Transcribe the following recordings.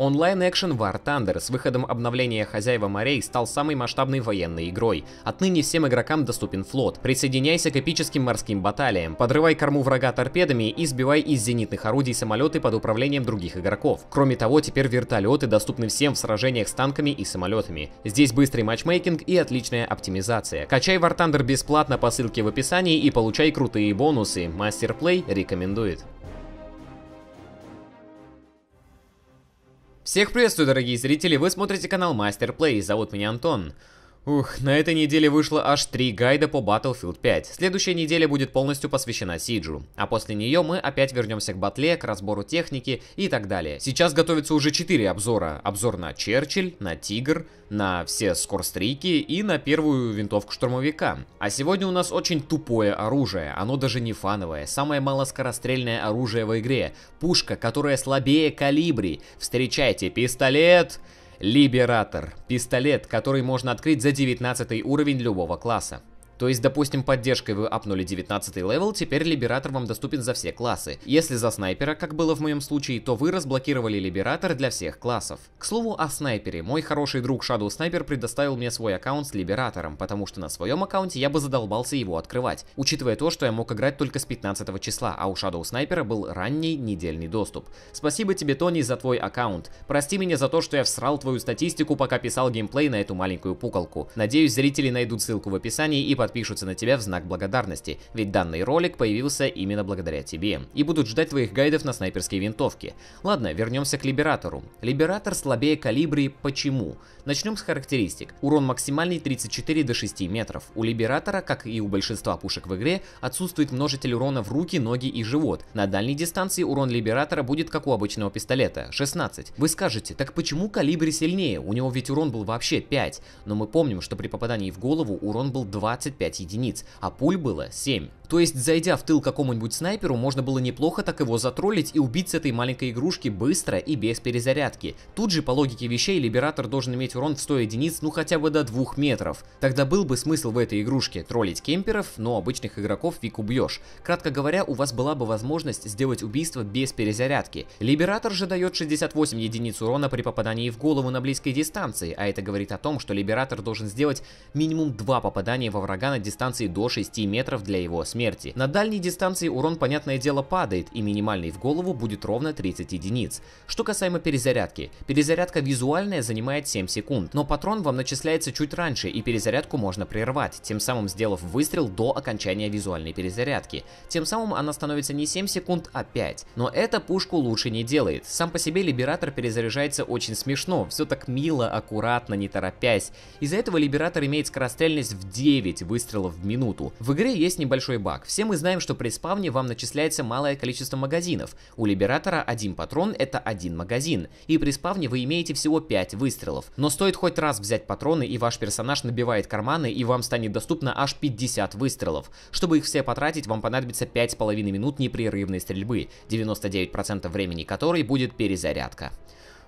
Онлайн-экшен War Thunder с выходом обновления «Хозяева морей» стал самой масштабной военной игрой. Отныне всем игрокам доступен флот. Присоединяйся к эпическим морским баталиям, подрывай корму врага торпедами и сбивай из зенитных орудий самолеты под управлением других игроков. Кроме того, теперь вертолеты доступны всем в сражениях с танками и самолетами. Здесь быстрый матчмейкинг и отличная оптимизация. Качай War Thunder бесплатно по ссылке в описании и получай крутые бонусы. Мастерплей рекомендует. Всех приветствую, дорогие зрители, вы смотрите канал Мастер Плей, зовут меня Антон. Ух, на этой неделе вышло аж три гайда по Battlefield 5. Следующая неделя будет полностью посвящена Сиджу, а после нее мы опять вернемся к батле, к разбору техники и так далее. Сейчас готовится уже четыре обзора. Обзор на Черчилль, на Тигр, на все скорстрики и на первую винтовку штурмовика. А сегодня у нас очень тупое оружие, оно даже не фановое, самое малоскорострельное оружие в игре. Пушка, которая слабее калибри. Встречайте, пистолет! Пистолет! Либератор. Пистолет, который можно открыть за 19 уровень любого класса. То есть, допустим, поддержкой вы апнули 19 левел, теперь Либератор вам доступен за все классы. Если за снайпера, как было в моем случае, то вы разблокировали Либератор для всех классов. К слову о снайпере. Мой хороший друг Shadow Sniper предоставил мне свой аккаунт с Либератором, потому что на своем аккаунте я бы задолбался его открывать, учитывая то, что я мог играть только с 15 числа, а у Shadow Sniper был ранний недельный доступ. Спасибо тебе, Тони, за твой аккаунт. Прости меня за то, что я всрал твою статистику, пока писал геймплей на эту маленькую пуколку. Надеюсь, зрители найдут ссылку в описании и подпишутся подпишутся на тебя в знак благодарности, ведь данный ролик появился именно благодаря тебе, и будут ждать твоих гайдов на снайперские винтовки. Ладно, вернемся к Либератору. Либератор слабее калибри, почему? Начнем с характеристик. Урон максимальный 34 до 6 метров. У Либератора, как и у большинства пушек в игре, отсутствует множитель урона в руки, ноги и живот. На дальней дистанции урон Либератора будет как у обычного пистолета, 16. Вы скажете, так почему калибри сильнее? У него ведь урон был вообще 5. Но мы помним, что при попадании в голову урон был 20 5 единиц, а пуль было 7. То есть, зайдя в тыл какому-нибудь снайперу, можно было неплохо так его затроллить и убить с этой маленькой игрушки быстро и без перезарядки. Тут же, по логике вещей, Либератор должен иметь урон в 100 единиц, ну хотя бы до 2 метров. Тогда был бы смысл в этой игрушке троллить кемперов, но обычных игроков вик убьешь. Кратко говоря, у вас была бы возможность сделать убийство без перезарядки. Либератор же дает 68 единиц урона при попадании в голову на близкой дистанции, а это говорит о том, что Либератор должен сделать минимум 2 попадания во врага на дистанции до 6 метров для его смерти смерти. На дальней дистанции урон, понятное дело, падает, и минимальный в голову будет ровно 30 единиц. Что касаемо перезарядки. Перезарядка визуальная занимает 7 секунд, но патрон вам начисляется чуть раньше, и перезарядку можно прервать, тем самым сделав выстрел до окончания визуальной перезарядки. Тем самым она становится не 7 секунд, а 5. Но эта пушку лучше не делает. Сам по себе Либератор перезаряжается очень смешно, все так мило, аккуратно, не торопясь. Из-за этого Либератор имеет скорострельность в 9 выстрелов в минуту. В игре есть небольшой баг баг. Все мы знаем, что при спавне вам начисляется малое количество магазинов. У Либератора один патрон — это один магазин. И при спавне вы имеете всего 5 выстрелов. Но стоит хоть раз взять патроны, и ваш персонаж набивает карманы, и вам станет доступно аж 50 выстрелов. Чтобы их все потратить, вам понадобится 5,5 минут непрерывной стрельбы, 99% времени которой будет перезарядка.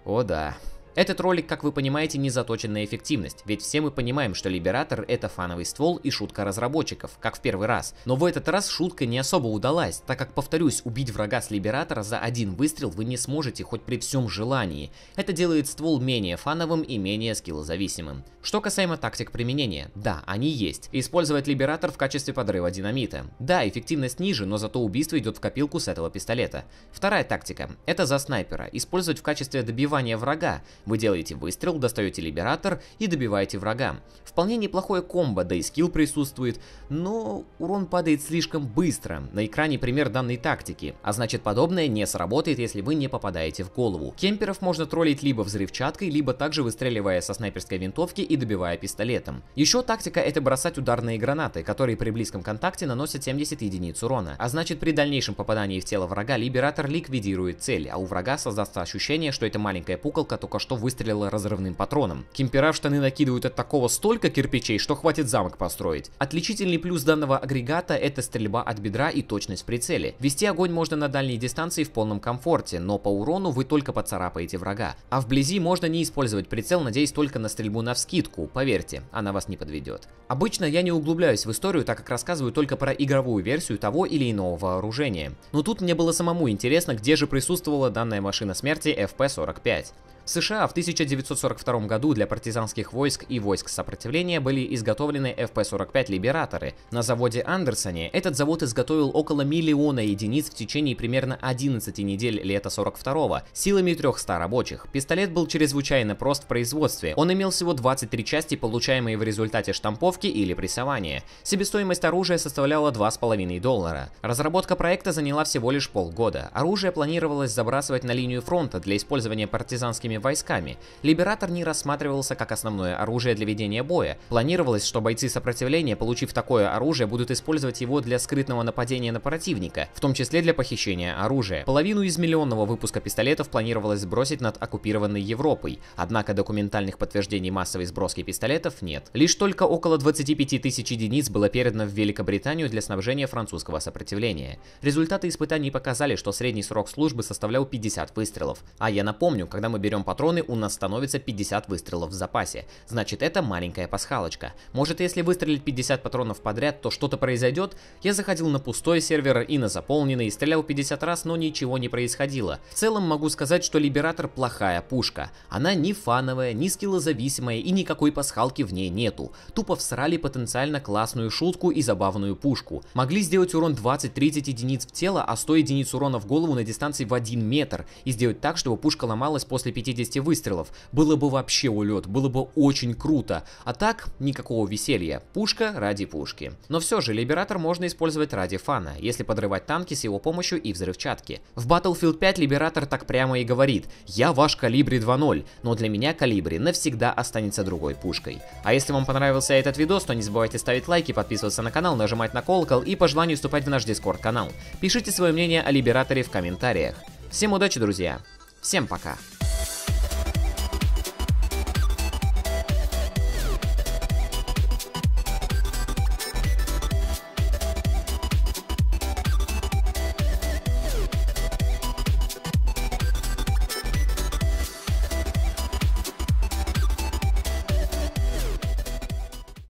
О да. Этот ролик, как вы понимаете, не заточен на эффективность, ведь все мы понимаем, что Либератор это фановый ствол и шутка разработчиков, как в первый раз. Но в этот раз шутка не особо удалась, так как, повторюсь, убить врага с Либератора за один выстрел вы не сможете хоть при всем желании. Это делает ствол менее фановым и менее скиллозависимым. Что касаемо тактик применения, да, они есть. Использовать Либератор в качестве подрыва динамита. Да, эффективность ниже, но зато убийство идет в копилку с этого пистолета. Вторая тактика – это за снайпера, использовать в качестве добивания врага, вы делаете выстрел, достаете Либератор и добиваете врага. Вполне неплохое комбо, да и скилл присутствует, но урон падает слишком быстро. На экране пример данной тактики, а значит подобное не сработает, если вы не попадаете в голову. Кемперов можно троллить либо взрывчаткой, либо также выстреливая со снайперской винтовки и добивая пистолетом. Еще тактика это бросать ударные гранаты, которые при близком контакте наносят 70 единиц урона. А значит при дальнейшем попадании в тело врага Либератор ликвидирует цель, а у врага создастся ощущение, что эта маленькая пукалка только что что выстрелила разрывным патроном. Кемпера в штаны накидывают от такого столько кирпичей, что хватит замок построить. Отличительный плюс данного агрегата это стрельба от бедра и точность в прицеле. Вести огонь можно на дальней дистанции в полном комфорте, но по урону вы только поцарапаете врага. А вблизи можно не использовать прицел, надеясь только на стрельбу на вскидку. Поверьте, она вас не подведет. Обычно я не углубляюсь в историю, так как рассказываю только про игровую версию того или иного вооружения. Но тут мне было самому интересно, где же присутствовала данная машина смерти FP-45. США в 1942 году для партизанских войск и войск сопротивления были изготовлены FP-45 «Либераторы». На заводе Андерсоне этот завод изготовил около миллиона единиц в течение примерно 11 недель лета 42-го силами 300 рабочих. Пистолет был чрезвычайно прост в производстве. Он имел всего 23 части, получаемые в результате штамповки или прессования. Себестоимость оружия составляла 2,5 доллара. Разработка проекта заняла всего лишь полгода. Оружие планировалось забрасывать на линию фронта для использования партизанскими советскими войсками. Либератор не рассматривался как основное оружие для ведения боя. Планировалось, что бойцы сопротивления, получив такое оружие, будут использовать его для скрытного нападения на противника, в том числе для похищения оружия. Половину из миллионного выпуска пистолетов планировалось сбросить над оккупированной Европой, однако документальных подтверждений массовой сброски пистолетов нет. Лишь только около 25 тысяч единиц было передано в Великобританию для снабжения французского сопротивления. Результаты испытаний показали, что средний срок службы составлял 50 выстрелов. А я напомню, когда мы берем нам патроны, у нас становится 50 выстрелов в запасе. Значит, это маленькая пасхалочка. Может, если выстрелить 50 патронов подряд, то что-то произойдет? Я заходил на пустой сервер и на заполненный, и стрелял 50 раз, но ничего не происходило. В целом могу сказать, что Либератор плохая пушка. Она не фановая, не скиллозависимая и никакой пасхалки в ней нету. Тупо всрали потенциально классную шутку и забавную пушку. Могли сделать урон 20-30 единиц в тело, а 100 единиц урона в голову на дистанции в 1 метр и сделать так, чтобы пушка ломалась после 50 50 выстрелов. Было бы вообще улет, было бы очень круто. А так, никакого веселья. Пушка ради пушки. Но все же, Либератор можно использовать ради фана, если подрывать танки с его помощью и взрывчатки. В Battlefield 5 Либератор так прямо и говорит, я ваш Калибри 2.0, но для меня Калибри навсегда останется другой пушкой. А если вам понравился этот видос, то не забывайте ставить лайки, подписываться на канал, нажимать на колокол и по желанию вступать в наш Discord канал. Пишите свое мнение о Либераторе в комментариях. Всем удачи, друзья! Всем пока!